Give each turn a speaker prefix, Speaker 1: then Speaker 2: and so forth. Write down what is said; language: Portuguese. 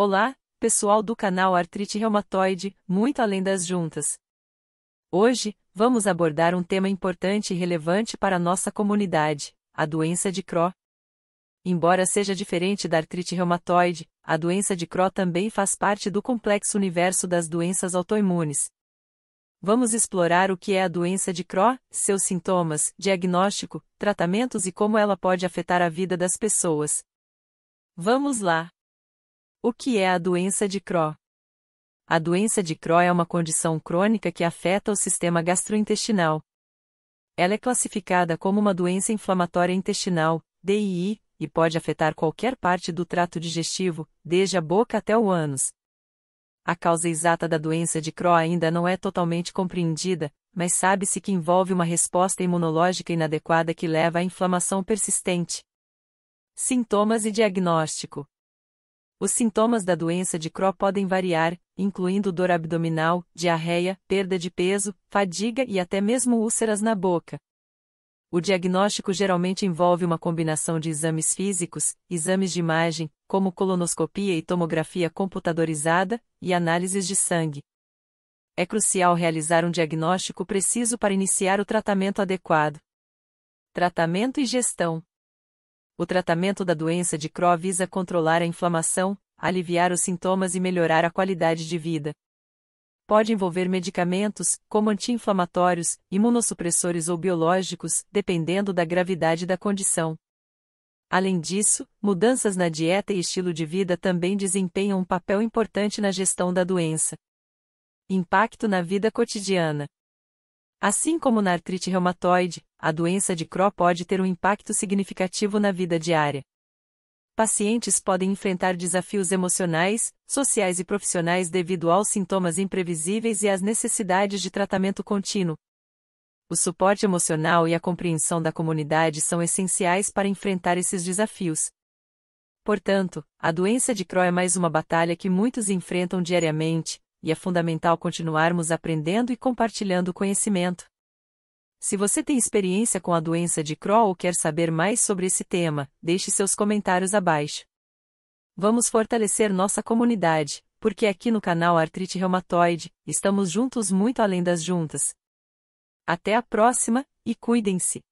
Speaker 1: Olá, pessoal do canal Artrite Reumatoide, muito além das juntas. Hoje, vamos abordar um tema importante e relevante para a nossa comunidade, a doença de Crohn. Embora seja diferente da artrite reumatoide, a doença de Crohn também faz parte do complexo universo das doenças autoimunes. Vamos explorar o que é a doença de Crohn, seus sintomas, diagnóstico, tratamentos e como ela pode afetar a vida das pessoas. Vamos lá! O que é a doença de Crohn? A doença de Crohn é uma condição crônica que afeta o sistema gastrointestinal. Ela é classificada como uma doença inflamatória intestinal, DII, e pode afetar qualquer parte do trato digestivo, desde a boca até o ânus. A causa exata da doença de Crohn ainda não é totalmente compreendida, mas sabe-se que envolve uma resposta imunológica inadequada que leva à inflamação persistente. Sintomas e diagnóstico os sintomas da doença de Crohn podem variar, incluindo dor abdominal, diarreia, perda de peso, fadiga e até mesmo úlceras na boca. O diagnóstico geralmente envolve uma combinação de exames físicos, exames de imagem, como colonoscopia e tomografia computadorizada, e análises de sangue. É crucial realizar um diagnóstico preciso para iniciar o tratamento adequado. Tratamento e gestão o tratamento da doença de Crohn visa controlar a inflamação, aliviar os sintomas e melhorar a qualidade de vida. Pode envolver medicamentos, como anti-inflamatórios, imunossupressores ou biológicos, dependendo da gravidade da condição. Além disso, mudanças na dieta e estilo de vida também desempenham um papel importante na gestão da doença. Impacto na vida cotidiana. Assim como na artrite reumatoide, a doença de Crohn pode ter um impacto significativo na vida diária. Pacientes podem enfrentar desafios emocionais, sociais e profissionais devido aos sintomas imprevisíveis e às necessidades de tratamento contínuo. O suporte emocional e a compreensão da comunidade são essenciais para enfrentar esses desafios. Portanto, a doença de Crohn é mais uma batalha que muitos enfrentam diariamente, e é fundamental continuarmos aprendendo e compartilhando conhecimento. Se você tem experiência com a doença de Crohn ou quer saber mais sobre esse tema, deixe seus comentários abaixo. Vamos fortalecer nossa comunidade, porque aqui no canal Artrite Reumatoide, estamos juntos muito além das juntas. Até a próxima, e cuidem-se!